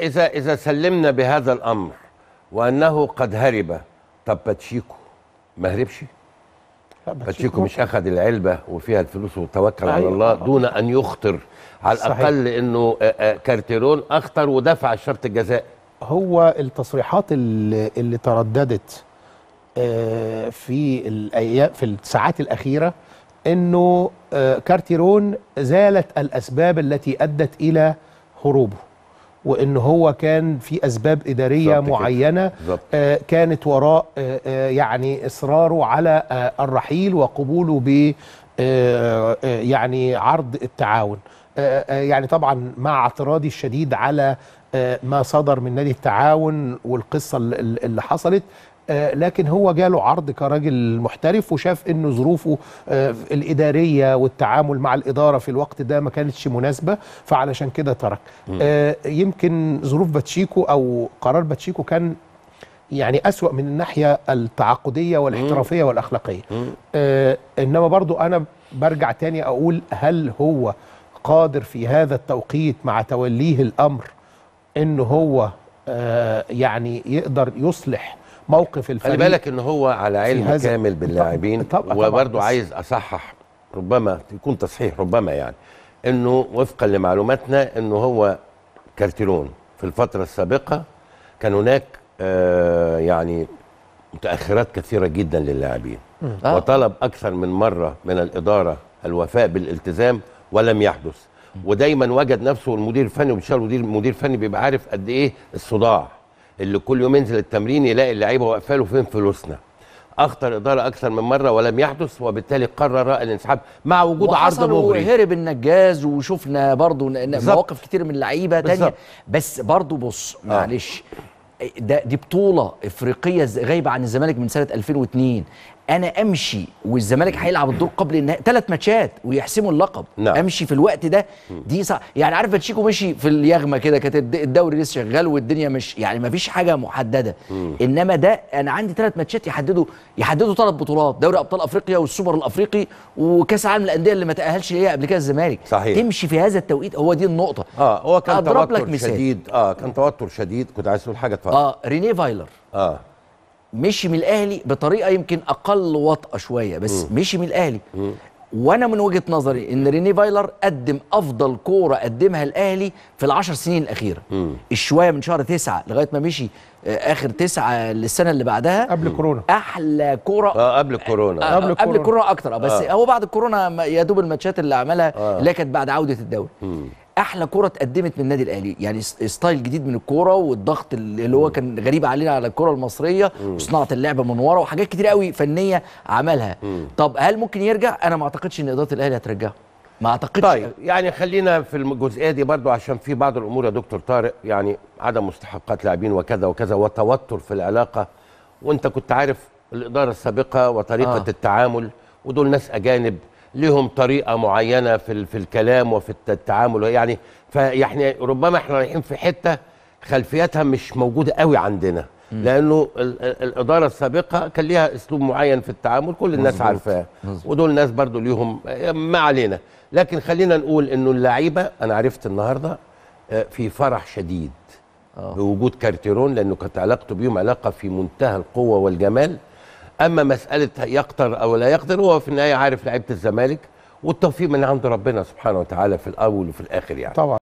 إذا إذا سلمنا بهذا الأمر وأنه قد هرب طب باتشيكو ما هربش؟ باتشيكو مش أخذ العلبة وفيها الفلوس وتوكل على أيوة. الله دون أن يخطر على الأقل أنه كارتيرون أخطر ودفع الشرط الجزاء هو التصريحات اللي, اللي ترددت في الأيام في الساعات الأخيرة أنه كارتيرون زالت الأسباب التي أدت إلى هروبه وان هو كان في اسباب اداريه معينه آه، كانت وراء آه، آه، يعني اصراره على الرحيل وقبوله ب يعني عرض التعاون يعني طبعا مع اعتراضي الشديد على ما صدر من نادي التعاون والقصه اللي حصلت آه، لكن هو جاله عرض كراجل محترف وشاف انه ظروفه آه، الاداريه والتعامل مع الاداره في الوقت ده ما كانتش مناسبه فعلشان كده ترك آه، يمكن ظروف باتشيكو او قرار باتشيكو كان يعني أسوأ من الناحية التعاقدية والاحترافية والأخلاقية إنما برضو أنا برجع تاني أقول هل هو قادر في هذا التوقيت مع توليه الأمر إن هو يعني يقدر يصلح موقف الفريق خلي بالك ان هو على علم كامل باللاعبين وبرضه عايز اصحح ربما يكون تصحيح ربما يعني انه وفقا لمعلوماتنا انه هو كارتيرون في الفتره السابقه كان هناك آه يعني متاخرات كثيره جدا للاعبين آه. آه. وطلب اكثر من مره من الاداره الوفاء بالالتزام ولم يحدث ودايما وجد نفسه المدير الفني وبالشكل المدير الفني بيبقى عارف قد ايه الصداع اللي كل يوم ينزل التمرين يلاقي اللعيبه واقفه له فين فلوسنا اخطر اداره اكثر من مره ولم يحدث وبالتالي قرر الانسحاب مع وجود عرض مغري وهرب النجاز وشفنا برضو مواقف كتير من اللعيبه تانية بس برضو بص آه. معلش ده دي بطوله افريقيه غايبه عن الزمالك من سنه 2002 انا امشي والزمالك هيلعب الدور قبل النهائي ثلاث ماتشات ويحسموا اللقب نعم. امشي في الوقت ده دي صح يعني عارف باتشيكو مشي في اليغمه كده كانت الدوري لسه شغال والدنيا مش يعني ما فيش حاجه محدده مم. انما ده انا عندي ثلاث ماتشات يحددوا يحددوا ثلاث بطولات دوري ابطال افريقيا والسوبر الافريقي وكاس العالم للانديه اللي ما تاهلش ليها قبل كده الزمالك صحيح. تمشي في هذا التوقيت هو دي النقطه اه هو كان توتر شديد اه كان توتر شديد كنت عايز تقول حاجه اتفضل اه رينيه فايلر اه مشي من الاهلي بطريقه يمكن اقل وطأه شويه بس م. مشي من الاهلي م. وانا من وجهه نظري ان ريني فايلر قدم افضل كوره قدمها الاهلي في العشر سنين الاخيره م. الشويه من شهر تسعة لغايه ما مشي آه، اخر تسعة للسنه اللي بعدها قبل كورونا احلى كوره آه قبل كورونا آه قبل, قبل كورونا اكتر آه، بس آه. هو بعد الكورونا يا دوب الماتشات اللي عملها آه. اللي كانت بعد عوده الدوري احلى كره اتقدمت من النادي الاهلي يعني ستايل جديد من الكوره والضغط اللي هو كان غريب علينا على الكوره المصريه وصناعه اللعب من ورا وحاجات كتير قوي فنيه عملها طب هل ممكن يرجع انا ما اعتقدش ان اداره الاهلي هترجعه ما اعتقدش طيب يعني خلينا في الجزئيه دي برضو عشان في بعض الامور يا دكتور طارق يعني عدم مستحقات لاعبين وكذا وكذا وتوتر في العلاقه وانت كنت عارف الاداره السابقه وطريقه آه. التعامل ودول ناس اجانب لهم طريقه معينه في في الكلام وفي التعامل يعني فيعني ربما احنا رايحين في حته خلفياتها مش موجوده قوي عندنا لانه الاداره السابقه كان ليها اسلوب معين في التعامل كل الناس عارفاه ودول ناس برضو ليهم ما علينا لكن خلينا نقول انه اللعيبه انا عرفت النهارده آه، في فرح شديد آه. بوجود كارتيرون لانه كانت علاقته بيهم علاقه في منتهى القوه والجمال اما مساله يقدر او لا يقدر هو في النهايه عارف لعيبه الزمالك والتوفيق من عند ربنا سبحانه وتعالى في الاول وفي الاخر يعني طبعا